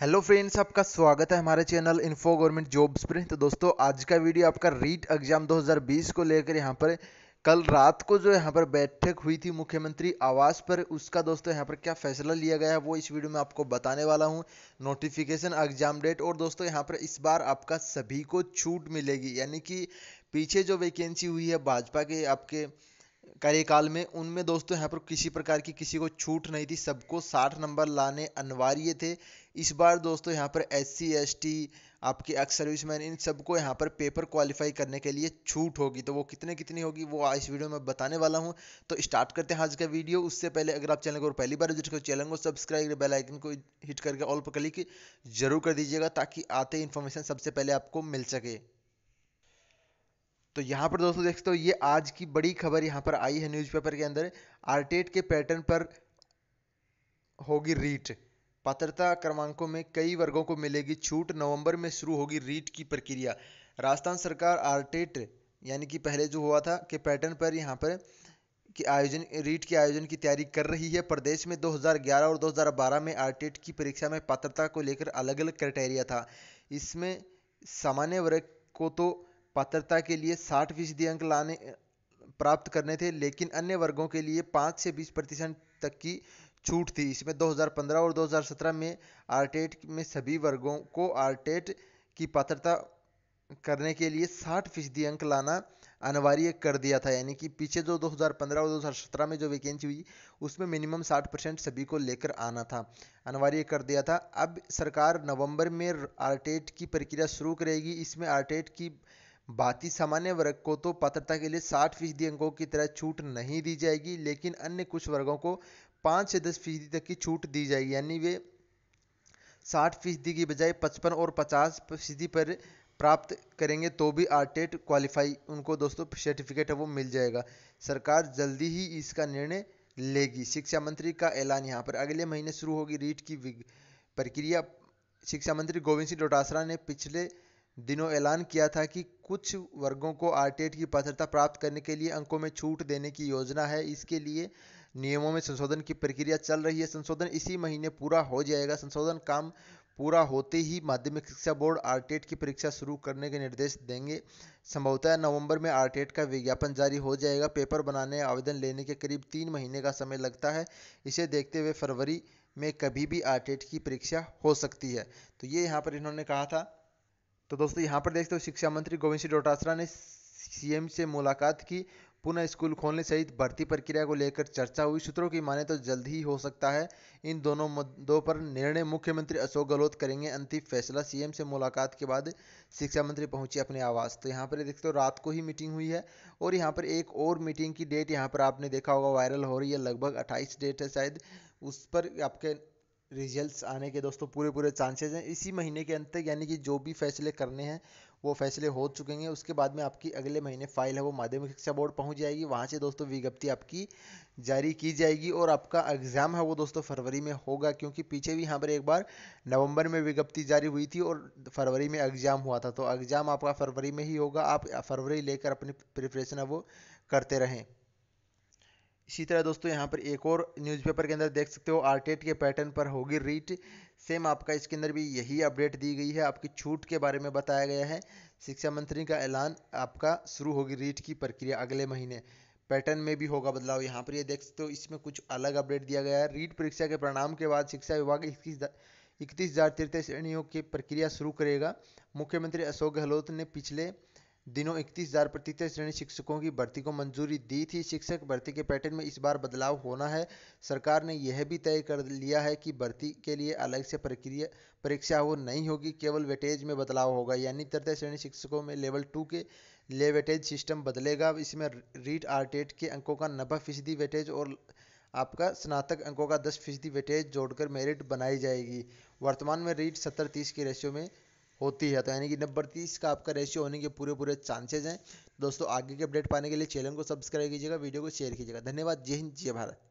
hello friends आपका स्वागत है हमारे चैनल इन्फो गवर्नमेंट जॉब्स पर तो दोस्तों आज का वीडियो आपका रीट एग्जाम 2020 को लेकर यहाँ पर कल रात को जो यहाँ पर बैठक हुई थी मुख्यमंत्री आवास पर उसका दोस्तों यहाँ पर क्या फैसला लिया गया है वो इस वीडियो में आपको बताने वाला हूँ नोटिफिकेशन एग्जाम डेट और दोस्तों यहाँ पर इस बार आपका सभी को छूट मिलेगी यानी कि पीछे जो वैकेंसी हुई है भाजपा के आपके कार्यकाल में उनमें दोस्तों यहाँ पर किसी प्रकार की किसी को छूट नहीं थी सबको 60 नंबर लाने अनिवार्य थे इस बार दोस्तों यहाँ पर एस सी एस टी आपके एक्स सर्विस मैन इन सबको यहाँ पर पेपर क्वालिफाई करने के लिए छूट होगी तो वो कितने कितनी होगी वो आज इस वीडियो में बताने वाला हूँ तो स्टार्ट करते हैं आज का वीडियो उससे पहले अगर आप चैनल को पहली बार विजिट करो चैनल को सब्सक्राइब बेल आइकन को हिट करके ऑल पर क्लिक जरूर कर दीजिएगा ताकि आते इन्फॉर्मेशन सबसे पहले आपको मिल सके तो यहाँ पर दोस्तों देख सकते हो ये आज की बड़ी खबर यहाँ पर आई है न्यूज़पेपर के अंदर आरटेट के पैटर्न पर होगी रीट पात्रता क्रमांकों में कई वर्गों को मिलेगी छूट नवंबर में शुरू होगी रीट की प्रक्रिया राजस्थान सरकार आरटेट यानी कि पहले जो हुआ था कि पैटर्न पर यहाँ पर कि आयोजन रीट के आयोजन की तैयारी कर रही है प्रदेश में 2011 और 2012 में आरटेट की परीक्षा में पात्रता को लेकर अलग अलग क्राइटेरिया था इसमें सामान्य वर्ग को तो पात्रता के लिए 60 फीसदी अंक लाने प्राप्त करने थे लेकिन अन्य वर्गों के लिए 5 से 20 प्रतिशत तक की छूट थी इसमें 2015 और 2017 में आरटेट में सभी वर्गों को आरटेट की पात्रता करने के लिए 60 फीसदी अंक लाना अनिवार्य कर दिया था यानी कि पीछे जो 2015 और 2017 में जो वैकेंसी हुई उसमें मिनिमम 60 परसेंट सभी को लेकर आना था अनिवार्य कर दिया था अब सरकार नवंबर में आरटेट की प्रक्रिया शुरू करेगी इसमें आरटेट की बाकी सामान्य वर्ग को तो पात्रता के लिए साठ फीसदी अंकों की तरह छूट नहीं दी जाएगी लेकिन अन्य कुछ वर्गों को पांच से दस फीसदी तक की छूट दी जाएगी यानी वे साठ फीसदी की बजाय पचपन और पचास फीसदी पर प्राप्त करेंगे तो भी आरटेट क्वालिफाई e उनको दोस्तों सर्टिफिकेट है वो मिल जाएगा सरकार जल्दी ही इसका निर्णय लेगी शिक्षा मंत्री का ऐलान यहाँ पर अगले महीने शुरू होगी रीट की प्रक्रिया शिक्षा मंत्री गोविंद सिंह डोटासरा ने पिछले दिनों ऐलान किया था कि कुछ वर्गों को आर की पात्रता प्राप्त करने के लिए अंकों में छूट देने की योजना है इसके लिए नियमों में संशोधन की प्रक्रिया चल रही है संशोधन इसी महीने पूरा हो जाएगा संशोधन काम पूरा होते ही माध्यमिक शिक्षा बोर्ड आर की परीक्षा शुरू करने के निर्देश देंगे संभवतः नवंबर में आर का विज्ञापन जारी हो जाएगा पेपर बनाने आवेदन लेने के करीब तीन महीने का समय लगता है इसे देखते हुए फरवरी में कभी भी आर की परीक्षा हो सकती है तो ये यहाँ पर इन्होंने कहा था तो दोस्तों यहाँ पर देखते हो शिक्षा मंत्री गोविंद सिंह डोटासरा ने सीएम से मुलाकात की पुनः स्कूल खोलने सहित भर्ती प्रक्रिया को लेकर चर्चा हुई सूत्रों की माने तो जल्द ही हो सकता है इन दोनों मुद्दों पर निर्णय मुख्यमंत्री अशोक गहलोत करेंगे अंतिम फैसला सीएम से मुलाकात के बाद शिक्षा मंत्री पहुंचे अपने आवास तो यहाँ पर देखते हो रात को ही मीटिंग हुई है और यहाँ पर एक और मीटिंग की डेट यहाँ पर आपने देखा होगा वायरल हो रही है लगभग अट्ठाईस डेट है शायद उस पर आपके रिजल्ट्स आने के दोस्तों पूरे पूरे चांसेस हैं इसी महीने के अंत तक यानी कि जो भी फैसले करने हैं वो फैसले हो चुके हैं उसके बाद में आपकी अगले महीने फाइल है वो माध्यमिक शिक्षा बोर्ड पहुंच जाएगी वहाँ से दोस्तों विज्ञप्ति आपकी जारी की जाएगी और आपका एग्ज़ाम है वो दोस्तों फरवरी में होगा क्योंकि पीछे भी यहाँ पर एक बार नवंबर में विज्ञप्ति जारी हुई थी और फरवरी में एग्ज़ाम हुआ था तो एग्ज़ाम आपका फरवरी में ही होगा आप फरवरी लेकर अपनी प्रिपरेशन है वो करते रहें इसी तरह दोस्तों यहाँ पर एक और न्यूज़पेपर के अंदर देख सकते हो आरटेट के पैटर्न पर होगी रीट सेम आपका इसके अंदर भी यही अपडेट दी गई है आपकी छूट के बारे में बताया गया है शिक्षा मंत्री का ऐलान आपका शुरू होगी रीट की प्रक्रिया अगले महीने पैटर्न में भी होगा बदलाव यहाँ पर ये देख सकते हो इसमें कुछ अलग अपडेट दिया गया है रीट परीक्षा के परिणाम के बाद शिक्षा विभाग इक्कीस इकतीस हज़ार तृतीय श्रेणियों की प्रक्रिया शुरू करेगा मुख्यमंत्री अशोक गहलोत ने पिछले दिनों इकतीस हजार प्रतिशत श्रेणी शिक्षकों की भर्ती को मंजूरी दी थी शिक्षक भर्ती के पैटर्न में इस बार बदलाव होना है सरकार ने यह भी तय कर लिया है कि भर्ती के लिए अलग से प्रक्रिया परीक्षा वो नहीं होगी केवल वेटेज में बदलाव होगा यानी तृतीय श्रेणी शिक्षकों में लेवल टू के लिए वेटेज सिस्टम बदलेगा इसमें रीट आर टेट के अंकों का नब्बे फीसदी वेटेज और आपका स्नातक अंकों का दस फीसदी वेटेज जोड़कर मेरिट बनाई जाएगी वर्तमान में रीट सत्तर तीस के रेशियो में होती है तो यानी कि नंबर तीस का आपका रेशियो होने के पूरे पूरे चांसेज हैं दोस्तों आगे के अपडेट पाने के लिए चैनल को सब्सक्राइब कीजिएगा वीडियो को शेयर कीजिएगा धन्यवाद जय हिंद जय भारत